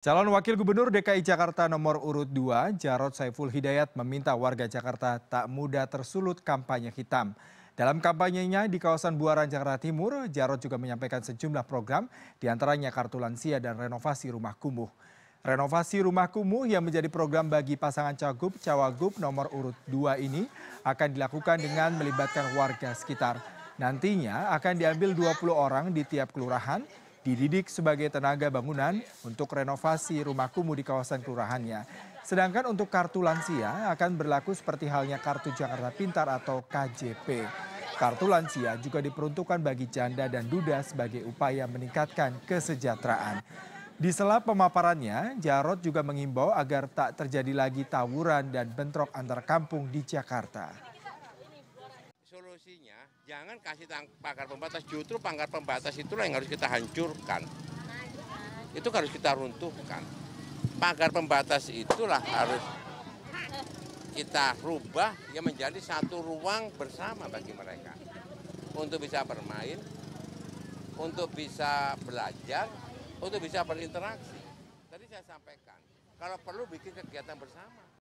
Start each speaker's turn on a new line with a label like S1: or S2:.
S1: Calon Wakil Gubernur DKI Jakarta nomor urut 2, Jarod Saiful Hidayat meminta warga Jakarta tak mudah tersulut kampanye hitam. Dalam kampanyenya di kawasan Buaran Jakarta Timur, Jarod juga menyampaikan sejumlah program, diantaranya kartu lansia dan renovasi rumah kumuh. Renovasi rumah kumuh yang menjadi program bagi pasangan Cagup Cawagup nomor urut 2 ini akan dilakukan dengan melibatkan warga sekitar. Nantinya akan diambil 20 orang di tiap kelurahan dididik sebagai tenaga bangunan untuk renovasi rumah kumuh di kawasan kelurahannya. Sedangkan untuk kartu lansia akan berlaku seperti halnya kartu Jakarta Pintar atau KJP. Kartu lansia juga diperuntukkan bagi janda dan duda sebagai upaya meningkatkan kesejahteraan. Di sela pemaparannya, Jarot juga mengimbau agar tak terjadi lagi tawuran dan bentrok antar kampung di Jakarta
S2: solusinya jangan kasih pagar pembatas justru pagar pembatas itulah yang harus kita hancurkan itu harus kita runtuhkan pagar pembatas itulah harus kita rubah yang menjadi satu ruang bersama bagi mereka untuk bisa bermain untuk bisa belajar untuk bisa berinteraksi tadi saya sampaikan kalau perlu bikin kegiatan bersama